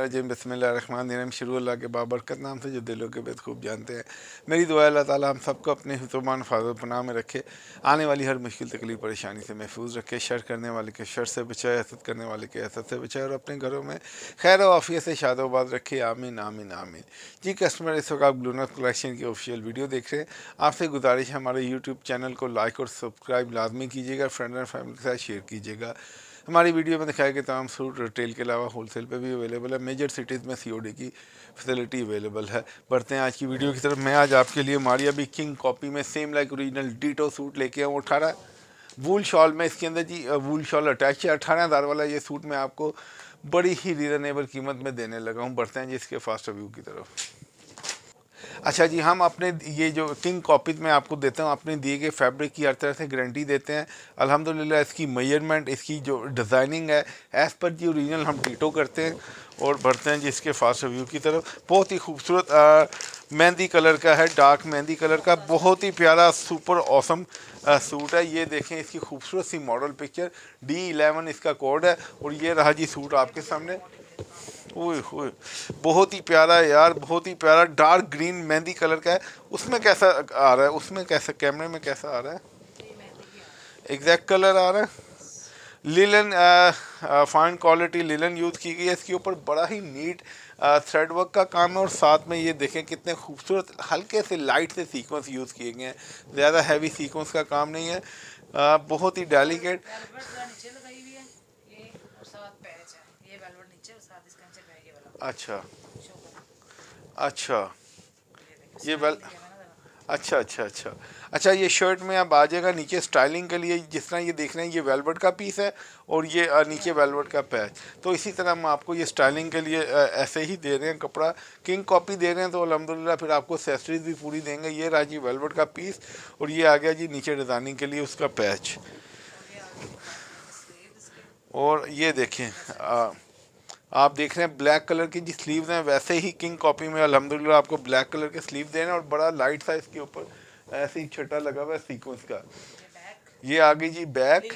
जी बसमीम शुरू अल्लाह के बाबरकत नाम से जो दिलों के बेद खूब जानते हैं मेरी दुआ अल्लाह ताला हम सबको अपने हतमान फाजत पनाह में रखे आने वाली हर मुश्किल तकलीफ परेशानी से महफूज रखे शर करने वाले के शर से बचाए हसद करने वाले के हसद से बचाए और अपने घरों में खैर वाफिया से शादोबाद रखे आमिन आमिन आमिन जी कस्टमर इस वक्त आप ग्लूनर कलेक्शन की ऑफिशियल वीडियो देख रहे हैं आपसे गुजारिश है हमारे यूट्यूब चैनल को लाइक और सब्सक्राइब लाजमी कीजिएगा फ्रेंड और फैमिली के साथ शेयर कीजिएगा हमारी वीडियो में दिखाया गया तमाम सूट रिटेल के अलावा होलसेल पे भी अवेलेबल है मेजर सिटीज़ में सीओडी की फैसिलिटी अवेलेबल है बढ़ते हैं आज की वीडियो की तरफ मैं आज आपके लिए मारिया भी किंग कॉपी में same like original ditto suit लेके आऊँ अठारह वूल शॉल में इसके अंदर जी वूल शॉल अटैच है अठारह हज़ार वाला ये सूट मैं आपको बड़ी ही रीज़नेबल कीमत में देने लगा हूँ बढ़ते हैं जी इसके फास्ट रिव्यू की तरफ अच्छा जी हम अपने ये जो किंग कॉपीज में आपको देता हूँ अपने दिए गए फैब्रिक की हर तरह से गारंटी देते हैं अल्हम्दुलिल्लाह इसकी मेजरमेंट इसकी जो डिज़ाइनिंग है एज़ पर जी ओरिजिनल हम टीटो करते हैं और बढ़ते हैं जी इसके फास्ट रिव्यू की तरफ बहुत ही खूबसूरत मेहंदी कलर का है डार्क मेहंदी कलर का बहुत ही प्यारा सुपर औसम सूट है ये देखें इसकी खूबसूरत सी मॉडल पिक्चर डी इलेवन इसका कोड है और ये रहा जी सूट आपके सामने ओए होए बहुत ही प्यारा है यार बहुत ही प्यारा डार्क ग्रीन मेहंदी कलर का है उसमें कैसा आ रहा है उसमें कैसा कैमरे में कैसा आ रहा है एग्जैक्ट कलर आ रहा है linen fine quality linen use की गई है इसके ऊपर बड़ा ही नीट थ्रेड वर्क का काम है और साथ में ये देखें कितने खूबसूरत हल्के से लाइट से सीक्वेंस यूज़ किए गए हैं ज़्यादा हैवी सीक्वेंस का काम नहीं है आ, बहुत ही डेलीकेट अच्छा अच्छा ये वेल अच्छा अच्छा अच्छा अच्छा ये शर्ट में आप आ जाएगा नीचे स्टाइलिंग के लिए जिस तरह ये देख रहे हैं ये वेलवेट का पीस है और ये नीचे वेलवेट का पैच तो इसी तरह हम आपको ये स्टाइलिंग के लिए ऐसे ही दे रहे हैं कपड़ा किंग कॉपी दे रहे हैं तो अलहमदिल्ला फिर आपको सेसरीज भी पूरी देंगे ये रहा जी वेलवेट का पीस और ये आ गया जी नीचे डिज़ाइनिंग के लिए उसका पैच और ये देखें आ, आप देख रहे हैं ब्लैक कलर की जी स्लीव्स हैं वैसे ही किंग कॉपी में अलहमदिल्ला आपको ब्लैक कलर के स्लीव दे रहे हैं और बड़ा लाइट साइज के ऊपर ऐसे ही छटा लगा हुआ है सीक्वेंस का ये, ये आ गई जी बैक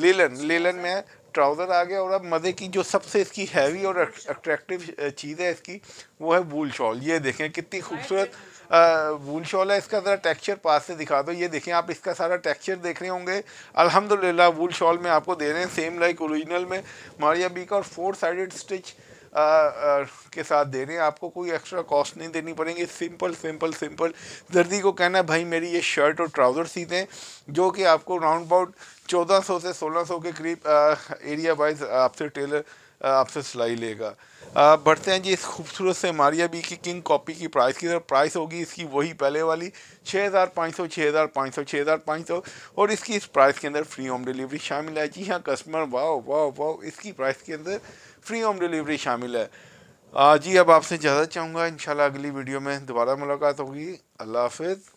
लीलन लीलन में ट्राउज़र आ गया और अब मज़े की जो सबसे इसकी हैवी और अट्रैक्टिव चीज़ है इसकी वो है वूल शॉल ये देखें कितनी खूबसूरत वूल शॉल है इसका ज़रा टेक्सचर पास से दिखा दो ये देखें आप इसका सारा टेक्सचर देख रहे होंगे अल्हम्दुलिल्लाह वूल शॉल में आपको दे रहे हैं सेम लाइक ओरिजिनल में मारिया बी का और फोर साइडेड स्टिच के साथ दे रहे हैं आपको कोई एक्स्ट्रा कॉस्ट नहीं देनी पड़ेगी सिंपल सिंपल सिंपल दर्दी को कहना है भाई मेरी ये शर्ट और ट्राउज़र सी दें जो कि आपको राउंड अबाउट चौदह सौ से सोलह सौ के करीब एरिया वाइज आपसे टेलर आपसे सिलाई लेगा आ, बढ़ते हैं जी इस खूबसूरत से मारिया बी की किंग कॉपी की प्राइस की तरफ प्राइस होगी इसकी वही पहले वाली 6500 6500 6500 और इसकी इस प्राइस के अंदर फ्री होम डिलीवरी शामिल है जी हाँ कस्टमर वाह वाह वाह इसकी प्राइस के अंदर फ्री होम डिलीवरी शामिल है जी अब आपसे ज़्यादा चाहूँगा इन अगली वीडियो में दोबारा मुलाकात होगी अल्लाह हाफिज़